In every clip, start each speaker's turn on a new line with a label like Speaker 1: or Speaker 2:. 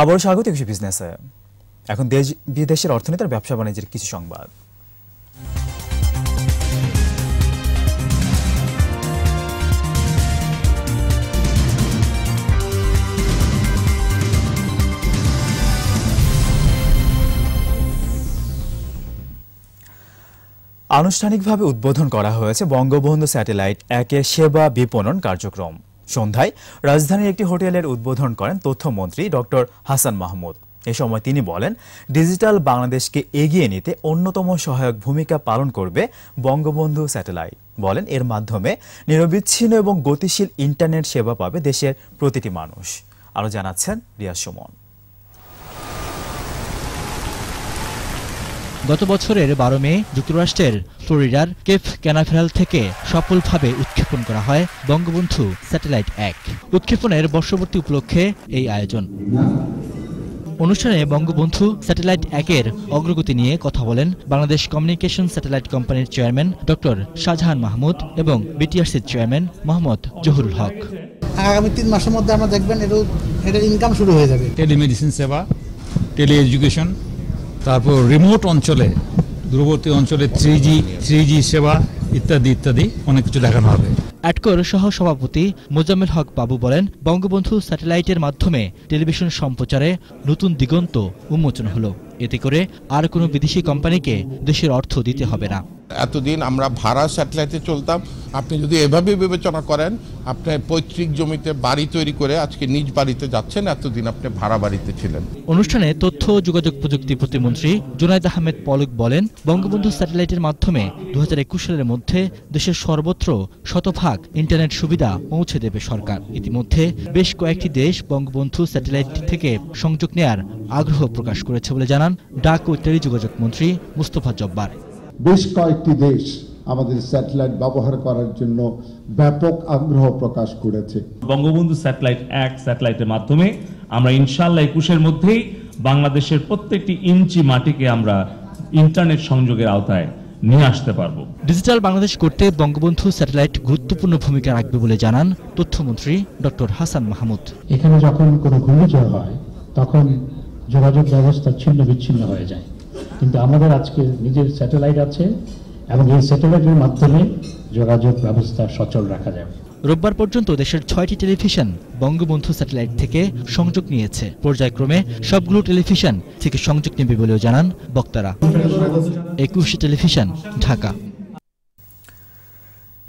Speaker 1: আবার স্বাগত কিছু বিজনেসে এখন দেশ বিদেশের অর্থনীতির ব্যবসা বাণিজ্যের কিছু সংবাদ আনুষ্ঠানিকভাবে উদ্বোধন করা হয়েছে বঙ্গবন্ধু স্যাটেলাইট একে সেবা বিপণন কার্যক্রম সন্ধ্যায় রাজধানীর একটি হোটেলের উদ্বোধন করেন তথ্যমন্ত্রী ডক্টর হাসান মাহমুদ এ সময় তিনি বলেন ডিজিটাল বাংলাদেশকে এগিয়ে নিতে অন্যতম সহায়ক ভূমিকা পালন করবে বঙ্গবন্ধু স্যাটেলাইট বলেন এর মাধ্যমে নিরবিচ্ছিন্ন এবং গতিশীল ইন্টারনেট সেবা পাবে দেশের প্রতিটি মানুষ আরও জানাচ্ছেন রিয়া সুমন
Speaker 2: গত বছরের বারো মে যুক্তরাষ্ট্রের ফ্লোরিডার কেপ ক্যানাফেরাল থেকে সফলভাবে উৎক্ষেপণ করা হয় বঙ্গবন্ধু স্যাটেলাইট এক উৎক্ষেপণের বর্ষবর্তী উপলক্ষে এই আয়োজন অনুষ্ঠানে বঙ্গবন্ধু স্যাটেলাইট একের অগ্রগতি নিয়ে কথা বলেন বাংলাদেশ কমিউনিকেশন স্যাটেলাইট কোম্পানির চেয়ারম্যান ডক্টর শাহজাহান মাহমুদ এবং বিটিআরসির চেয়ারম্যান মোহাম্মদ জহুরুল হক আগামী তিন মাসের মধ্যে আমরা দেখবেন এটা ইনকাম শুরু হয়ে যাবে টেলিমেডিসিন সেবা টেলি এডুকেশন
Speaker 1: তারপর রিমোট অঞ্চলে দূরবর্তী অঞ্চলে থ্রি জি থ্রি জি সেবা
Speaker 2: ইত্যাদি ইত্যাদি অনেক কিছু দেখানো হবে অ্যাটকোর সহ সভাপতি মোজাম্মেল হক বাবু বলেন বঙ্গবন্ধু স্যাটেলাইটের মাধ্যমে টেলিভিশন সম্প্রচারে নতুন দিগন্ত উন্মোচন হলো এতে করে আর কোনো বিদেশি কোম্পানিকে দেশের অর্থ দিতে হবে না এতদিন আমরা ভাড়া স্যাটেলাইটে চলতাম আপনি যদি এভাবে বিবেচনা করেন আপনার পৈতৃক জমিতে বাড়ি তৈরি করে আজকে নিজ বাড়িতে যাচ্ছেন এতদিন আপনি ভাড়া বাড়িতে ছিলেন অনুষ্ঠানে তথ্য যোগাযোগ প্রযুক্তি প্রতিমন্ত্রী জুনায়দ আহমেদ পলক বলেন বঙ্গবন্ধু স্যাটেলাইটের মাধ্যমে দু সালের মধ্যে দেশের সর্বত্র শতভাগ ইন্টারনেট সুবিধা পৌঁছে দেবে সরকার ইতিমধ্যে বেশ কয়েকটি দেশ বঙ্গবন্ধু স্যাটেলাইট থেকে সংযোগ নেয়ার আগ্রহ প্রকাশ করেছে বলে জানান ডাক ও টেলিযোগাযোগ মন্ত্রী মুস্তফা জব্বার বেশ কয়েকটি দেশ আমাদের স্যাটেলাইট ব্যবহার করার জন্য ব্যাপক আগ্রহ প্রকাশ করেছে বঙ্গবন্ধু
Speaker 1: স্যাটেলাইট এক স্যাটেলাইটের মাধ্যমে আমরা ইনশাল্লাহ একুশের মধ্যেই বাংলাদেশের প্রত্যেকটি
Speaker 2: ইঞ্চি মাটিকে আমরা ইন্টারনেট সংযোগের আওতায় নিয়ে আসতে পারব ডিজিটাল বাংলাদেশ করতে বঙ্গবন্ধু স্যাটেলাইট গুরুত্বপূর্ণ ভূমিকা রাখবে বলে জানান তথ্যমন্ত্রী ডক্টর হাসান মাহমুদ এখানে যখন কোনো ঘূর্ণিঝড় হয় তখন যোগাযোগ ব্যবস্থা ছিন্ন বিচ্ছিন্ন হয়ে যায় কিন্তু আমাদের আজকে নিজের স্যাটেলাইট আছে এবং এই স্যাটেলাইটের মাধ্যমে যোগাযোগ ব্যবস্থা সচল রাখা যাবে রোববার পর্যন্ত দেশের ছয়টি টেলিভিশন বঙ্গবন্ধু স্যাটেলাইট থেকে সংযোগ নিয়েছে পর্যায়ক্রমে সবগুলো টেলিভিশন থেকে সংযোগ নেবে বলেও জানান বক্তারা একুশে টেলিভিশন ঢাকা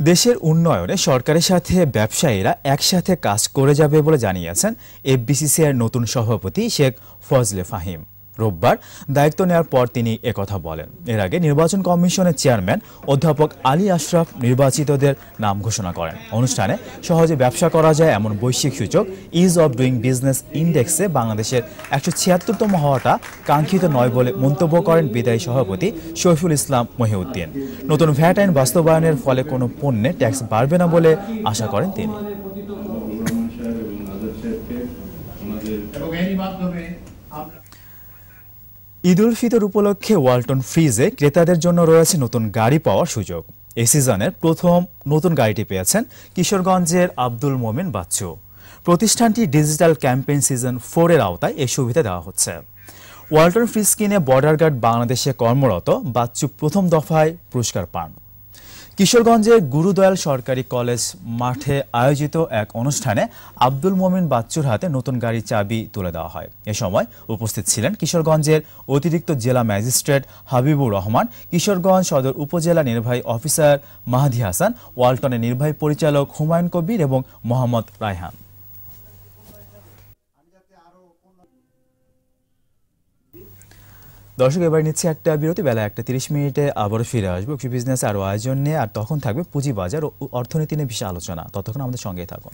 Speaker 1: দেশের উন্নয়নে সরকারের সাথে ব্যবসায়ীরা একসাথে কাজ করে যাবে বলে জানিয়েছেন এফবিসিসিআর নতুন সভাপতি শেখ ফজলে ফাহিম রোববার দায়িত্ব নেওয়ার পর তিনি একথা বলেন এর আগে নির্বাচন কমিশনের চেয়ারম্যান অধ্যাপক আলী আশরাফ নির্বাচিতদের নাম ঘোষণা করেন অনুষ্ঠানে সহজে ব্যবসা করা যায় এমন বৈশ্বিক সূচক ইজ অব ডুইং বিজনেস ইন্ডেক্সে বাংলাদেশের একশো ছিয়াত্তরতম হওয়াটা কাঙ্ক্ষিত নয় বলে মন্তব্য করেন বিদায়ী সভাপতি সৈফুল ইসলাম মহিউদ্দিন নতুন ভ্যাট আইন বাস্তবায়নের ফলে কোনো পণ্যে ট্যাক্স বাড়বে না বলে আশা করেন তিনি
Speaker 2: এবং এরই মাধ্যমে
Speaker 1: ঈদুল ফিতর উপলক্ষে ওয়ালটন ফ্রিজে ক্রেতাদের জন্য রয়েছে নতুন গাড়ি পাওয়ার সুযোগ এ সিজনের প্রথম নতুন গাড়িটি পেয়েছেন কিশোরগঞ্জের আব্দুল মোমেন বাচ্চু প্রতিষ্ঠানটি ডিজিটাল ক্যাম্পেইন সিজন ফোরের আওতায় এই সুবিধা দেওয়া হচ্ছে ওয়ালটন ফ্রিজ কিনে বর্ডার গার্ড বাংলাদেশে কর্মরত বাচ্চু প্রথম দফায় পুরস্কার পান কিশোরগঞ্জের গুরুদয়াল সরকারি কলেজ মাঠে আয়োজিত এক অনুষ্ঠানে আব্দুল মোমিন বাচ্চুর হাতে নতুন গাড়ির চাবি তুলে দেওয়া হয় এ সময় উপস্থিত ছিলেন কিশোরগঞ্জের অতিরিক্ত জেলা ম্যাজিস্ট্রেট হাবিবুর রহমান কিশোরগঞ্জ সদর উপজেলা নির্বাহী অফিসার মাহাদি হাসান ওয়ালটনের নির্বাহী পরিচালক হুমায়ুন কবির এবং মোহাম্মদ রায়হান দর্শক এবার নিচ্ছে একটা বিরতি বেলা একটা তিরিশ মিনিটে আবারও ফিরে আসবো কৃষি বিজনেস আরও আয়োজন নিয়ে আর তখন থাকবে পুঁজিবাজার ও অর্থনীতি নিয়ে বিশাল আলোচনা ততক্ষণ আমাদের সঙ্গে থাকুন